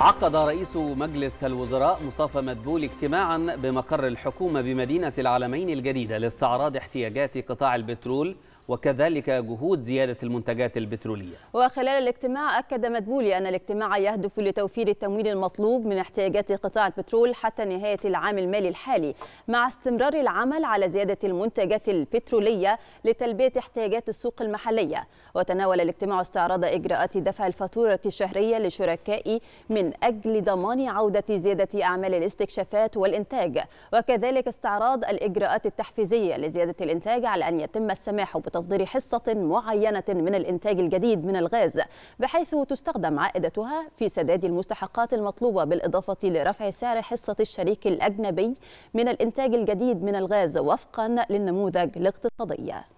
عقد رئيس مجلس الوزراء مصطفى مدبول اجتماعا بمقر الحكومة بمدينة العلمين الجديدة لاستعراض احتياجات قطاع البترول وكذلك جهود زيادة المنتجات البترولية وخلال الاجتماع أكد مدبولي أن الاجتماع يهدف لتوفير التمويل المطلوب من احتياجات قطاع البترول حتى نهاية العام المالي الحالي مع استمرار العمل على زيادة المنتجات البترولية لتلبية احتياجات السوق المحلية وتناول الاجتماع استعراض إجراءات دفع الفاتورة الشهرية لشركاء من أجل ضمان عودة زيادة أعمال الاستكشافات والإنتاج وكذلك استعراض الإجراءات التحفيزية لزيادة الإنتاج على أن يتم السماح تصدير حصة معينة من الإنتاج الجديد من الغاز بحيث تستخدم عائدتها في سداد المستحقات المطلوبة بالإضافة لرفع سعر حصة الشريك الأجنبي من الإنتاج الجديد من الغاز وفقا للنموذج الاقتصادي